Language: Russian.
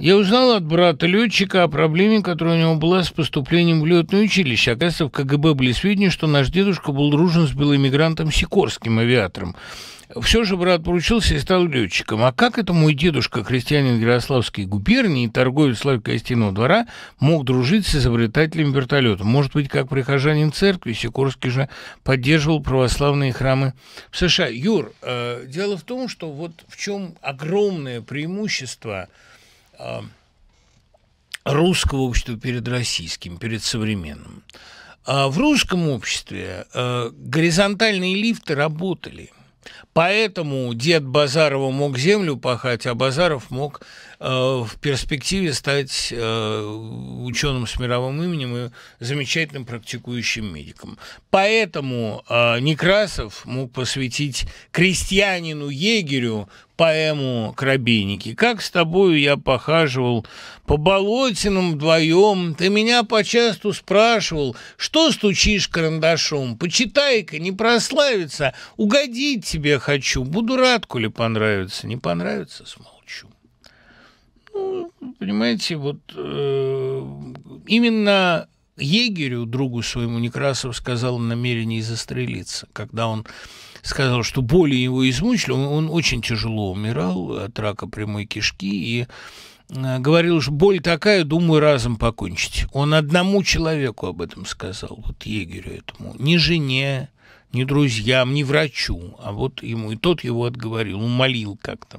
Я узнал от брата летчика о проблеме, которая у него была с поступлением в летное училище. Оказывается, в КГБ были сведения, что наш дедушка был дружен с белоэмигрантом Сикорским, авиатором. Все же брат поручился и стал летчиком. А как это мой дедушка, крестьянин Ярославской губернии, торговец лавки гостиного двора, мог дружить с изобретателем вертолета? Может быть, как прихожанин церкви, Сикорский же поддерживал православные храмы в США. Юр, э, дело в том, что вот в чем огромное преимущество – а, русского общества перед российским, перед современным. А в русском обществе а, горизонтальные лифты работали – Поэтому дед Базарова мог землю пахать, а Базаров мог Э, в перспективе стать э, ученым с мировым именем и замечательным практикующим медиком. Поэтому э, Некрасов мог посвятить крестьянину егерю поэму «Крабейники». Как с тобою я похаживал по болотинам вдвоем, ты меня почасту спрашивал, что стучишь карандашом, почитай-ка, не прославится, угодить тебе хочу, буду рад, коли понравится, не понравится, смол понимаете, вот э, именно егерю, другу своему, Некрасов сказал о намерении застрелиться, когда он сказал, что боли его измучили, он, он очень тяжело умирал от рака прямой кишки, и э, говорил, что боль такая, думаю, разом покончить. Он одному человеку об этом сказал, вот егерю этому, не жене, не друзьям, не врачу, а вот ему, и тот его отговорил, умолил как то